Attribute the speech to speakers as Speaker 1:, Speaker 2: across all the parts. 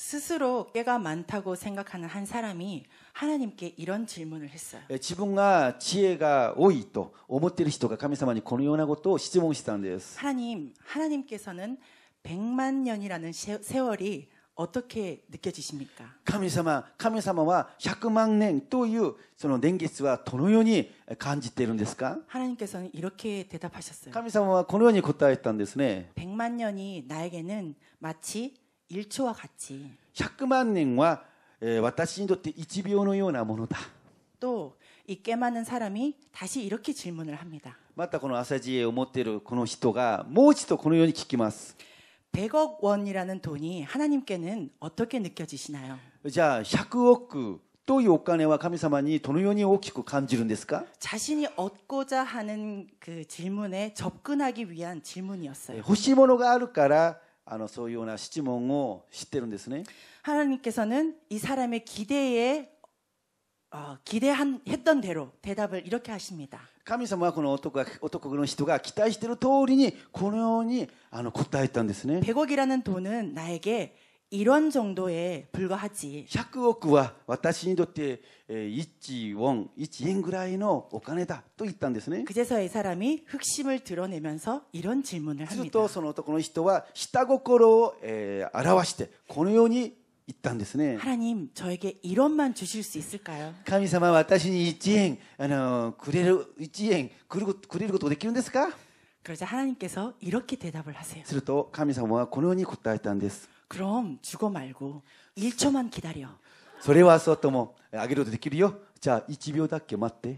Speaker 1: 스스로 깨가 많다고 생각하는 한 사람이 하나님께 이런 질문을 했어요.
Speaker 2: 自分が知恵が多いと思っている人が神様にこのようなことを質問したんです. 예,
Speaker 1: 하나님, 하나님께서는 100만 년이라는 세월이 어떻게 느껴지십니까?
Speaker 2: 神様,神様は100万年というその年月はどのように感じているんですか?
Speaker 1: 하나님께서는 이렇게 대답하셨어요.
Speaker 2: 神様はこのように答えたんですね.
Speaker 1: 100만 년이 나에게는 마치 1초와같이
Speaker 2: 100만년과私にとって1秒のようなものだ
Speaker 1: 또있게많은사람이다시이렇게질문을합니다
Speaker 2: 맞다この朝知恵を持っているこの人がもう一度このように聞きます
Speaker 1: 100억원이라는돈이하나님께는어떻게느껴지시나요
Speaker 2: 자100억というお金は神様にどのように大きく感じるんですか
Speaker 1: 자신이얻고자하는그질문에접근하기위한질문이었어요欲
Speaker 2: しいものがあるから あのそういうような質問を知ってるんですね。하나님께서는이사람의기대에
Speaker 1: 어, 기대한 했던 대로 대답을 이렇게 하십니다. 神様はこの男が男の人が期待している通りにこのようにあの答えたんですね。100억이라는 돈은 나에게 이런 정도에 불과하지. 1 0 0억は
Speaker 2: 私にとって1ウォン1円ぐらいのお金だと言ったんですね. 그제서이
Speaker 1: 사람이 흑심을 드러내면서 이런 질문을 합니다.
Speaker 2: 또その男の人は下心を表してこのように言ったんですね.
Speaker 1: 하나님, 저에게 1원만 주실 수 있을까요?
Speaker 2: 神様私に1円あのくれる1円くれることできるんですか?
Speaker 1: 그러자 하나님께서 이렇게 대답을 하세요.
Speaker 2: すると神様はこのように答えたんです.
Speaker 1: 그럼 죽어 말고 1초만 기다려.
Speaker 2: それはそうとも、あげることできるよ。じゃあ、1秒だけ待って。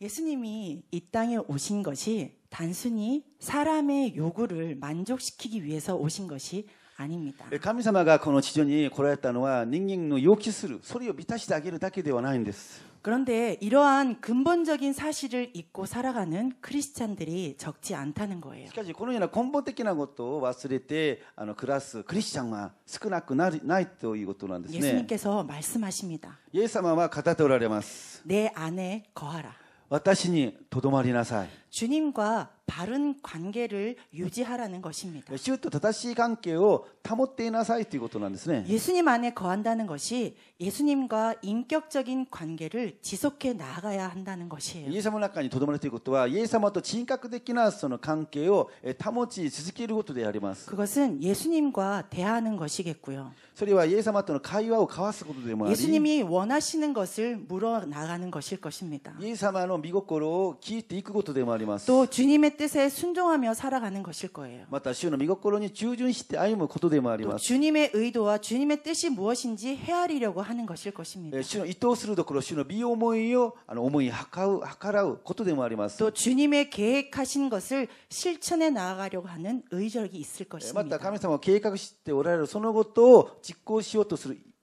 Speaker 1: 예수님이 이 땅에 오신 것이 단순히 사람의 요구를 만족시키기 위해서 오신 것이 아닙니다. 神様がこの地上に来られたのは人間の要求する、それを満たしてあげるだけではないんです。 그런데 이러한 근본적인 사실을 잊고 살아가는 크리스찬들이 적지 않다는 거예요.
Speaker 2: しかしこのような根本的なことを忘れてあの暮らすクリスチャンが少なくないということなんですね 예수님께서
Speaker 1: 말씀하십니다.
Speaker 2: イエス様は語っておられます.내
Speaker 1: 안에 거하라.
Speaker 2: 私にとどまりなさい。
Speaker 1: 주님과 바른 관계를 유지하라는 것입니다. 主と正しい関係を保っていなさいということなんですね. 예수님 안에 거한다는 것이 예수님과 인격적인 관계를 지속해 나가야 한다는 것이에요.
Speaker 2: 예수様の中に留まるということは、イエス様と人格的なその関係を保ち続けることであります.
Speaker 1: 그것은 예수님과 대하는 것이겠고요. それはイエス様との会話を交わすことでもあり. 예수님이 원하시는 것을 물어 나가는 것일 것입니다. 예수様の御心を聞いていくことでもあり ま主に주님의순종하며살아가는것일거예요また
Speaker 2: 主の御心に従順して歩むことでもあります主
Speaker 1: 님의의도와님의뜻이무엇인지헤아리려고하는것일것입니다主の意図するところ主の美思いをあの思い計らう計らうことでもありますと、主님의계획하신것을실천해나아가려고하는의
Speaker 2: 적이있을것입니다また神様を計画しておられるそのことを実行しようとする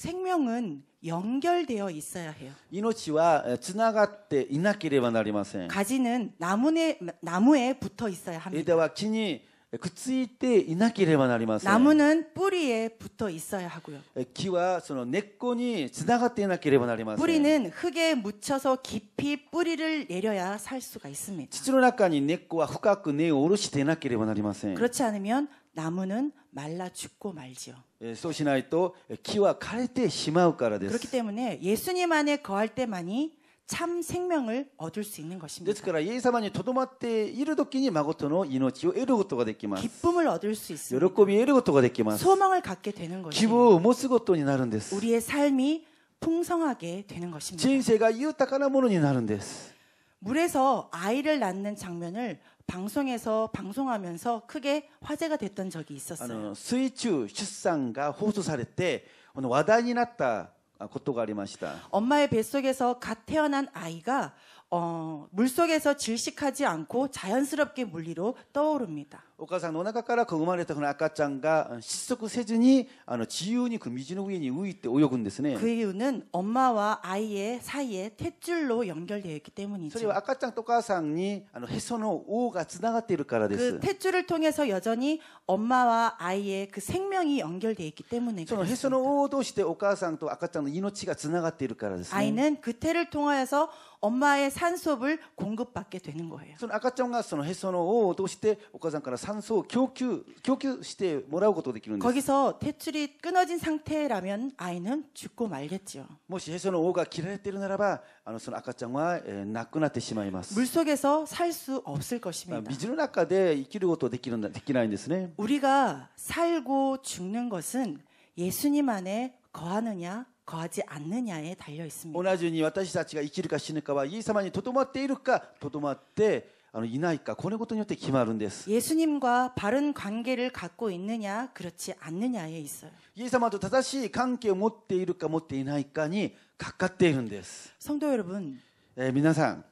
Speaker 1: 생명은 연결되어 있어야 해요.
Speaker 2: 命はつながっていなければなりません.
Speaker 1: 가지는 나무에 나무에 붙어 있어야
Speaker 2: 합니다.枝は 木にくっついていなければなりません. 나무는
Speaker 1: 뿌리에 붙어 있어야 하고요.
Speaker 2: 木はその根っこにつながっていなければなりません. 뿌리는
Speaker 1: 흙에 묻혀서 깊이 뿌리를 내려야 살 수가 있습니다.
Speaker 2: 土の中に根っこは深く根を下ろしていなければなりません.
Speaker 1: 그렇지 않으면 나무는 말라 죽고 말지요.
Speaker 2: 예, 소시나이또 키와 칼때 심하우까라 됐어. 그렇기
Speaker 1: 때문에 예수님 안에 거할 때만이 참 생명을 얻을 수 있는 것입니다. 그러니
Speaker 2: 예사만이 도도마때 이르도끼니 마고토노 이노치오 에르고토가 됐기만.
Speaker 1: 기쁨을 얻을 수 있습니다.
Speaker 2: 여러곱이 에르고토가 됐기만.
Speaker 1: 소망을 갖게 되는 것이.
Speaker 2: 기부 모스고토니 나는 데스.
Speaker 1: 우리의 삶이 풍성하게 되는 것입니다.
Speaker 2: 인생이 유타카나 모노니 나는 데스.
Speaker 1: 물에서 아이를 낳는 장면을 방송에서 방송하면서 크게 화제가 됐던 적이 있었어요.
Speaker 2: の水中 출산과 호소されて와の話題になったことがありました
Speaker 1: 엄마의 뱃속에서 갓 태어난 아이가 어, 물속에서 질식하지 않고 자연스럽게 물리로 떠오릅니다.
Speaker 2: お母さんの中から生まれたこの赤ちゃんが窒息せずにあの自由にこう水の上に浮いて泳ぐんですね그
Speaker 1: 이유는 엄마와 아이의 사이에 탯줄로 연결되어 있기 때문이죠.
Speaker 2: それは赤ちゃんとお母さんにあのへその緒がつながっているからです.그
Speaker 1: 탯줄을 통해서 여전히 엄마와 아이의 그 생명이 연결되어 있기 때문에
Speaker 2: そのへその緒を通してお母さんと赤ちゃんの命がつながっているからですね. 아이는
Speaker 1: 그 태를 통하여서 엄마의 산소를 공급받게
Speaker 2: 되는 거예요. その赤ちゃんがそのへその緒を通してお母さんから酸素を供給供給してもらうことができるんです. 거기서
Speaker 1: 태출이 끊어진 상태라면 아이는 죽고 말겠죠.
Speaker 2: もしへその緒が切られているならば、あのその赤ちゃんは亡くなってしまいます.물 속에서 살 수 없을 것입니다. 水の中で生きることできるできないんですね.
Speaker 1: 우리가 살고 죽는 것은 예수님 안에 거하느냐 거하지 않느냐에 달려 있습니다.
Speaker 2: 同じように私たちが生きるか死ぬかはイエス様にとどまっているかとどまっていないかこのことによって決まるんです
Speaker 1: 예수님과 바른 관계를 갖고 있느냐 그렇지 않느냐에 있어요.
Speaker 2: イエス様と正しい関係を持っているか持っていないかにかかっているんです.
Speaker 1: 성도 여러분.
Speaker 2: 예, 皆さん.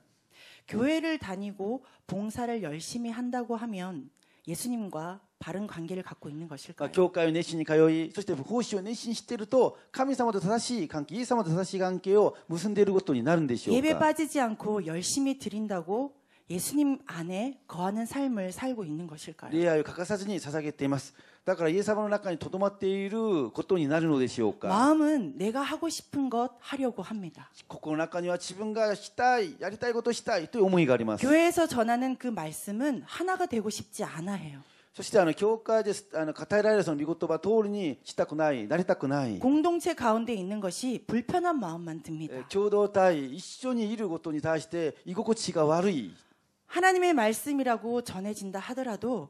Speaker 1: 교회를 다니고 봉사를 열심히 한다고 하면 예수님과 바른관계를갖고있는것일까ま요
Speaker 2: あ、教会を熱心に通い、そして奉仕を熱心にしていると、神様と正しい関係、イエス様と正しい関係を結んでいることになるんでしょ예う배か。
Speaker 1: 빠지지 않고 열심히 드린다고 예수님 안에 거하는 삶을 살고 있는 것일까요?
Speaker 2: 礼愛を欠かさずに捧げています。だから、イエス様の中に留まっていることになるのでしょうか。 마음은
Speaker 1: 내가 하고 싶은 것 하려고 합니다.
Speaker 2: 心の中には自分がしたい、やりたいことをしたいという思いがあります。 교회에서
Speaker 1: 전하는 그 말씀은 하나가 되고 싶지 않아 해요.
Speaker 2: そしてあの教会であの語られるその御言葉通りにしたくない、なりたくない。공동체가운데있는것이불편한마음만듭니
Speaker 1: 다。 共同体一緒にいることに対して居心地が悪い。하나님의말씀이라고전해진다하더라도내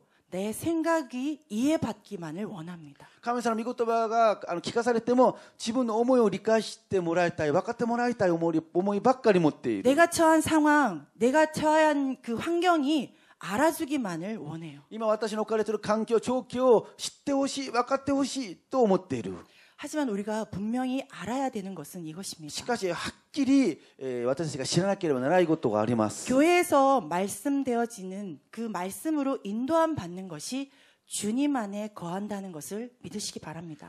Speaker 1: 예, 생각이 이해받기만을 원합니다.
Speaker 2: 하나님 이것도가 기가사랬때모 지분 어머요 리카시때 모라했다이 바깥에 모라했다이 어머이 어머이 바깥이 못돼.
Speaker 1: 내가 처한 상황, 내가 처한 그 환경이 알아주기만을 원해요. 今私の置かれてる環境状況を知ってほしい分かってほしいと思っている 하지만 우리가 분명히 알아야 되는 것은 이것입니다.
Speaker 2: しかし、はっきり私たちが知らなければならないことがあります.
Speaker 1: 교회에서 말씀되어지는 그 말씀으로 인도함 받는 것이 주님 안에 거한다는 것을 믿으시기 바랍니다.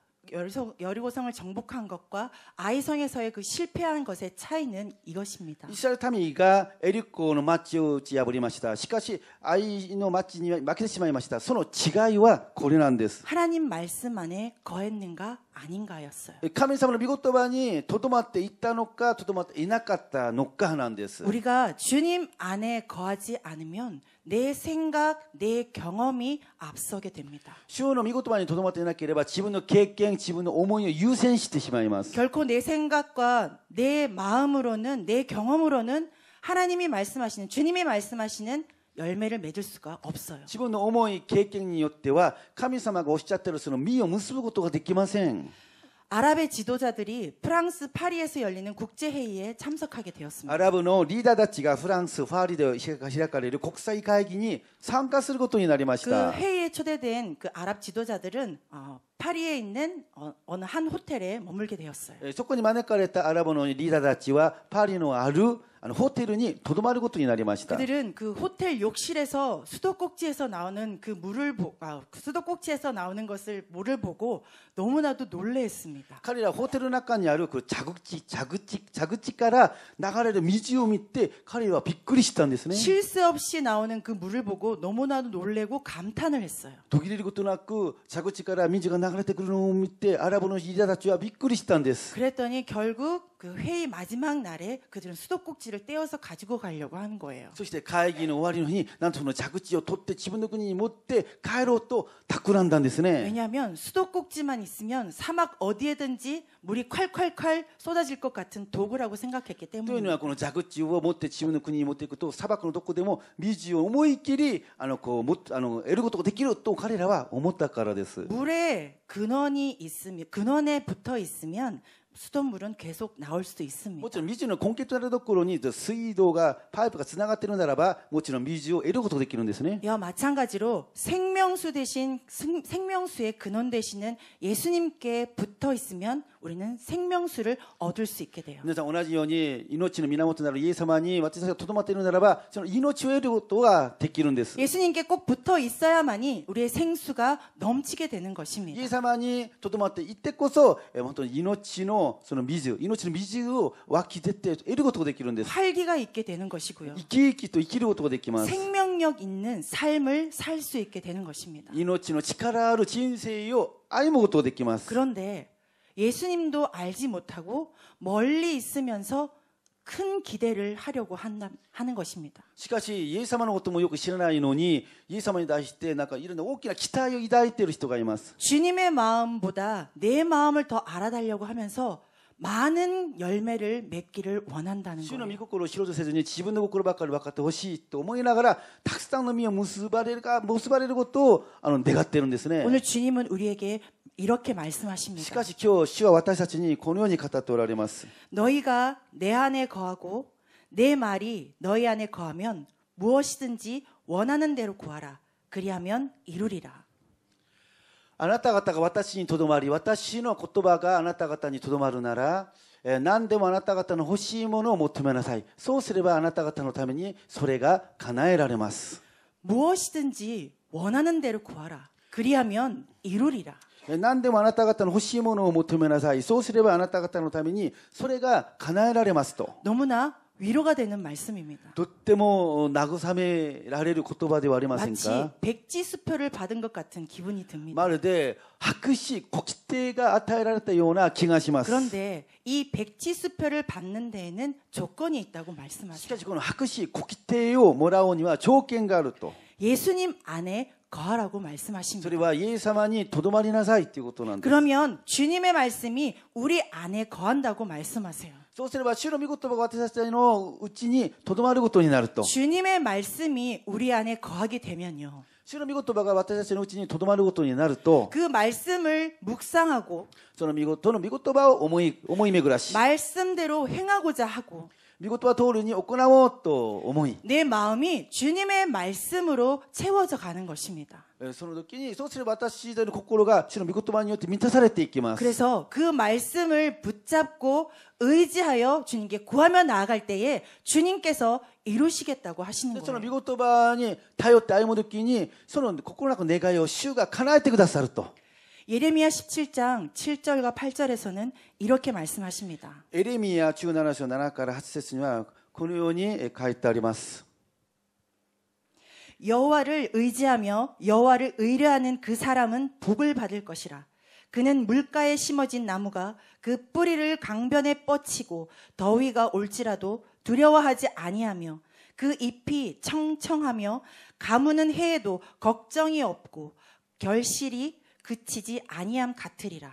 Speaker 1: 여리고성을 정복한 것과 아이성에서의 그 실패한 것의 차이는 이것입니다.
Speaker 2: 이스라엘 타미가 에리코의 마치를 破りました. 시카시 아이노 마치에 마케てしまいましたその違いはこれなんです
Speaker 1: 하나님 말씀 안에 거했는가 아닌가였어요.
Speaker 2: 神様の御言葉にとどまっていたのかとどまっていなかったのかなんです.
Speaker 1: 우리가 주님 안에 거하지 않으면 내 생각, 내 경험이 앞서게 됩니다. 주의御言葉にとどまっていなければ自分の経験,自分の思いを優先してしまいます. 결코 내 생각과 내 마음으로는 내 경험으로는 하나님이 말씀하시는 주님이 말씀하시는
Speaker 2: 열매를 맺을 수가 없어요. 自分の思い経験によっては神様がおっしゃってるその実を結ぶことができません
Speaker 1: 아랍의 지도자들이 프랑스 파리에서 열리는 국제 회의에 참석하게 되었습니다.
Speaker 2: 아랍의 리더たちが프랑스 파리에開かれる국제 회의に 参가することになりました그
Speaker 1: 회의에 초대된 그 아랍 지도자들은 어, 파리에 있는 어, 어, 느한 호텔에 머물게 되었어요.
Speaker 2: え건이こに招か다たアラブの다ーダーたちはパリのあるあのホテルにとどまることに 예,
Speaker 1: 그들은 그 호텔 욕실에서 수도꼭지에서 나오는 그 물을 보, 아, 수도꼭지에서 나오는 것을 물을 보고 너무나도 놀래했습니다. 카리라
Speaker 2: 彼らホテルの中にあるこう蛇口、蛇口、蛇口から流れる水を見て彼らはびっくりしたんですね。쉴 그 새
Speaker 1: 없이 나오는 그 물을 보고 너무나도 놀래고 감탄을 했어요.
Speaker 2: 독일이고 떠났고 자국 집가라 민지가 나갈 때 그런 놈 밑에 알아보는 이자다주야 미끄리시던데스.
Speaker 1: 그랬더니 결국 그 회의 마지막 날에 그들은 수도꼭지를 떼어서 가지고 가려고 하는 거예요.
Speaker 2: そして会議の終わりの日になんとその蛇口を取って自分の国に持って帰ろうと託なんだんですね
Speaker 1: 왜냐하면 수도꼭지만 있으면 사막 어디에든지 물이 콸콸콸 쏟아질 것 같은 도구라고 생각했기 때문입니다.
Speaker 2: というのはこの蛇口を持って自分の国に持っていくと砂漠のどこでも水を思いっきりあのこうもあの得ることができると彼らは思ったからです。물에
Speaker 1: 근원이 있으면 근원에 붙어 있으면 수돗물은 계속 나올 수도 있습니다. もちろん水の根底のところに水道がパイプがつながっているならばもちろん水を得ることができるんですね。여 마찬가지로 생명수 대신 생, 생명수의 근원 되시는 예수님께 붙어 있으면 우리는 생명수를 얻을 수 있게 돼요.
Speaker 2: 皆さん同じように命の源ならイエス様に私たちがとどまっているならばその命を得ることができるんです
Speaker 1: 예수님께 꼭 붙어 있어야만이 우리의 생수가 넘치게
Speaker 2: 되는 것입니다. イエス様にとどまっていてこそ本当に命のその水命の水を湧き出て得ることができるんです
Speaker 1: 활기가 있게 되는 것이고요.
Speaker 2: 生き生きと生きることができます
Speaker 1: 생명력 있는 삶을 살 수 있게 되는 것입니다.
Speaker 2: 命の力ある人生を歩むことができます。
Speaker 1: 그런데 예수님도 알지 못하고 멀리 있으면서 큰 기대를 하려고 한다, 하는 것입니다.
Speaker 2: しかしイエス様のこともよく知らないのにイエス様に対してなんかいろんな大きな期待を抱いている人がいます
Speaker 1: 주님의 마음보다 내 마음을 더 알아달려고 하면서 많은
Speaker 2: 열매를 맺기를 원한다는 거예요. 주님의 心を知ろうとせずに自分の心ばかり分かってほしいと思いながらたくさんの実を結ばれるか結ばれることをあの願ってるんですね。 오늘
Speaker 1: 주님은 우리에게 しかし今日主は私たちにこのように語っておられます。너희가내안에거하고내말이너희안에거하면무엇이든지원하는대로구하라그리하면이루리라
Speaker 2: あなた方が私にとどまり私の言葉があなた方にとどまるなら何でもあなた方の欲しいものを求めなさいそうすればあなた方のためにそれが叶えられます무엇이든지원하는대로구하라그리하면이루리라 何でもあなた方の欲しいものを求めなさい。そうすればあなた方のためにそれが叶えられますと。너무나
Speaker 1: 위로가 되는 말씀입니다.
Speaker 2: とっても慰められる言葉ではありませんか? 마치
Speaker 1: 백지 수표를 받은 것 같은 기분이 듭니다. まるで白紙国定が与えられたような気がします. 그런데 이 백지 수표를 받는 데에는 조건이 있다고 말씀하세요.
Speaker 2: しかしこの白紙国定をもらうには条件があると. 예수님 안에 거하라고 말씀하십니다. それはイエス様にとどまりなさいっていうことなんです.
Speaker 1: 그러면 주님의 말씀이 우리 안에 거한다고 말씀하세요. そうすれば主の御言葉が私たちのうちにとどまることになると. 주님의
Speaker 2: 말씀이
Speaker 1: 우리 안에 거하게 되면요.
Speaker 2: 主の御言葉が私たちのうちにとどまることになると그
Speaker 1: 말씀을 묵상하고
Speaker 2: その御言葉を思い巡らし
Speaker 1: 말씀대로 행하고자 하고 미것도 도우르니 오나모또어머내 마음이 주님의 말씀으로 채워져 가는 것입니다. 예, 그래서 그 말씀을 붙잡고 의지하여 주님께 구하며 나아갈 때에 주님께서 이루시겠다고 하시는 거예요. 미국도반이 다이어 다이모드끼니 예레미야 17장 7절과 8절에서는 이렇게 말씀하십니다.
Speaker 2: 예레미야 17장 7節にはこのように書いてあります
Speaker 1: 여호와를 의지하며 여호와를 의뢰하는 그 사람은 복을 받을 것이라. 그는 물가에 심어진 나무가 그 뿌리를 강변에 뻗치고 더위가 올지라도 두려워하지 아니하며 그 잎이 청청하며 가무는 해에도 걱정이 없고 결실이 그치지아니함같으리라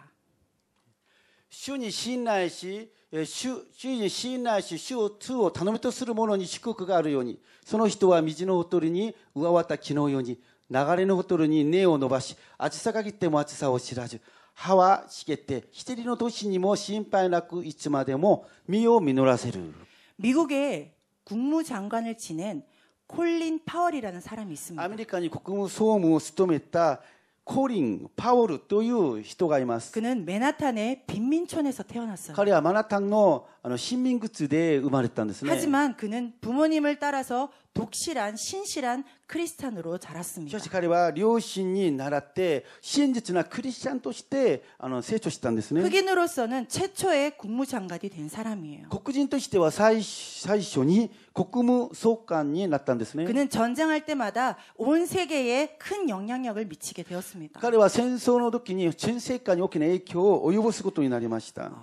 Speaker 1: 主に信頼し主
Speaker 2: 主に信頼し主を通を頼みとする者に祝福があるようにその人は水のほとりに上わった木のように流れのほとりに根を伸ばし厚さがぎっても厚さを知らず歯はしげてひてりの年にも心配なくいつまでもみを実らせる미국의국무장관을지낸콜린파월이라는사람이있습니다아메리칸이국무소음を務めたコリン、パウルという人がいます。 그는 맨하탄의 빈민촌에서 태어났어요. 彼はマナタンの 하지만
Speaker 1: 그는 부모님을 따라서 독실한 신실한 크리스찬으로 자랐습니다. 흑인으로서는 최초의 국무장관이 된 사람이에요. 그는 전쟁할 때마다 온 세계에 큰 영향력을 미치게 되었습니다. 어,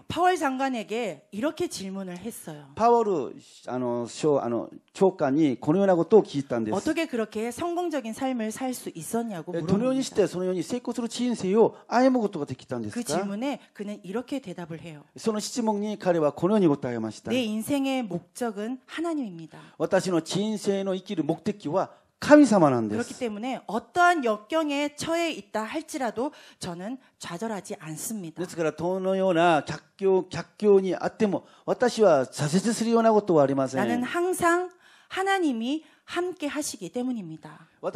Speaker 1: 파월 장관에게 이렇게 질문을 했어요.
Speaker 2: パウルあの将あの長官にこのようなことを聞いたんです。
Speaker 1: 어떻게 그렇게 성공적인 삶을 살 수 있었냐고
Speaker 2: どのようにしてそのように成功する人生を歩むことができたんですか그 질문에
Speaker 1: 그는 이렇게 대답을 해요.
Speaker 2: その質問に彼はこのように答えました。내
Speaker 1: 인생의 목적은 하나님입니다.
Speaker 2: 私の人生の生きる目的は 그렇기
Speaker 1: 때문에 어떠한 역경에 처해 있다 할지라도 저는 좌절하지 않습니다. 뭐 나는 항상 하나님이 함께 하시기 때문입니다. 뭐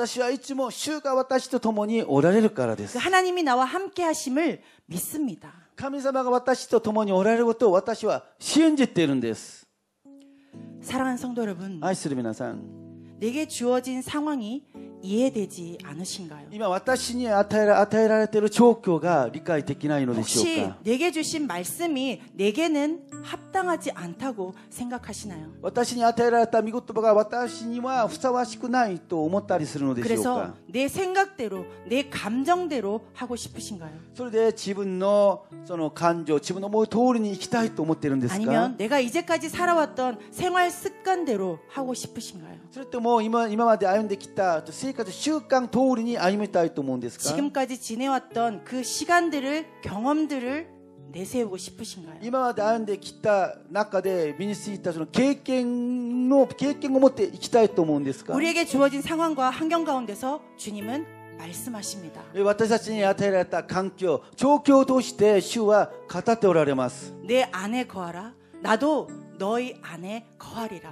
Speaker 1: 그 하나님이 나와
Speaker 2: 함께 하심을 믿습니다. 神様が私と共におられること私は信じているんです사랑하는
Speaker 1: 성도 여러분.
Speaker 2: 愛する皆さん。
Speaker 1: 내게 주어진 상황이 이해되지 않으신가요? 이마 와타시니 아타에라 아타에라 때로
Speaker 2: 조교가 리카이 되기나이 혹시
Speaker 1: 내게 주신 말씀이 내게는 합당하지 않다고 생각하시나요?
Speaker 2: 와타시니 아타에라 타 미고토바가 와타시니와 후사와시쿠나이 또 오모타리 스르노데시오까. 그래서
Speaker 1: 내 생각대로 내 감정대로 하고 싶으신가요?
Speaker 2: 그래서 지분노 소노 감정, 지분노 뭐 도리니 이키타이 또 오모테르는데스까? 아니면
Speaker 1: 내가 이제까지 살아왔던 생활 습관대로 하고 싶으신가요? それとも今今
Speaker 2: まで歩んできた生活習慣通りに歩みたいと思うんですか今
Speaker 1: まで歩んできた
Speaker 2: 中で身についたその経験の経験を持っていきたいと思うんですか우리에게
Speaker 1: 주어진상황과환경가운데서주님은말씀하십니다
Speaker 2: 私たちに与えられた環境、状況を通して主は語っておられます
Speaker 1: 내안에거하라나도너희안에거하리라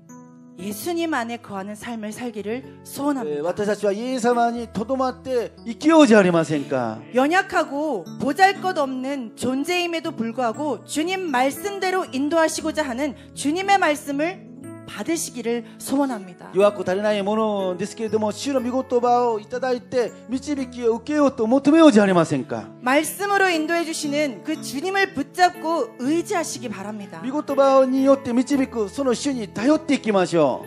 Speaker 1: 예수님 안에 거하는 삶을 살기를 소원합니다. 私たちはイエス様 네, 연약하고 보잘것없는 존재임에도 불구하고 주님 말씀대로 인도하시고자 하는 주님의 말씀을 받으시기를 소원합니다.
Speaker 2: 弱く足りないものですけれども、主の御言葉をいただいて導きを受けようと求めようじゃありませんか。
Speaker 1: 말씀으로 인도해 주시는 그 주님을 붙잡고 의지하시기 바랍니다. 御言葉によって導くその主に頼っていきましょ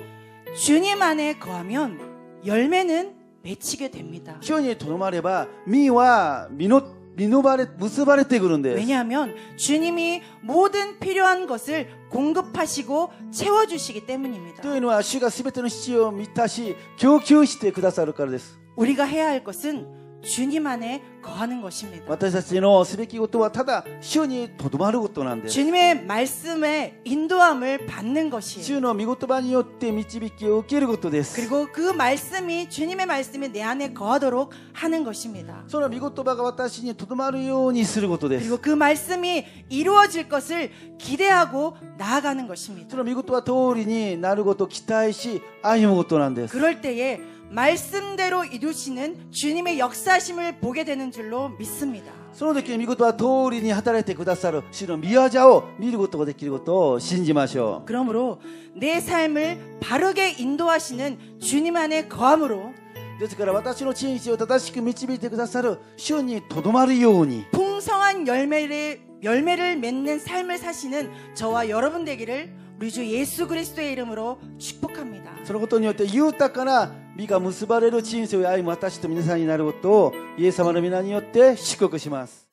Speaker 1: 주님 안에
Speaker 2: 거하면 열매는 맺히게 됩니다. う。主にとどまれば、実は実実ばれ結ばれてくるんです。
Speaker 1: 왜냐하면 주님이 모든 필요한 것을 공급하시고 채워주시기 때문입니다. というのは主が全ての必要を満たし供給してくださるからです。 우리가 해야 할 것은 주님 안에 거하는 것입니다.
Speaker 2: 私たちのすべきことはただ主にとどまることなんです.
Speaker 1: 주님의 말씀에 인도함을 받는 것이에요. 주의御言葉によって導きを受けることです. 그리고 그 말씀이 주님의 말씀이 내 안에 거하도록 하는 것입니다. その御言葉が私にとどまるようにすることです. 그리고 그 말씀이 이루어질 것을 기대하고 나아가는 것입니다. その御言葉通りになることを期待し歩むことなんです. 그럴 때에 말씀대로 이루시는 주님의 역사심을 보게 되는 줄로 믿습니다.
Speaker 2: その時に御言葉通りに働いてくださる主の宮沢を見ることができることを信じましょう
Speaker 1: 그러므로 내 삶을 바르게 인도하시는 주님 안에 거함으로 ですから私の人生を正しく導いてくださる主にとどまるように 풍성한 열매를 열매를 맺는 삶을 사시는 저와 여러분 되기를 우리 주 예수 그리스도의 이름으로 축복합니다. そのことによって豊나
Speaker 2: 美が結ばれる人生を歩む私と皆さんになることをイエス様の皆によって祝福します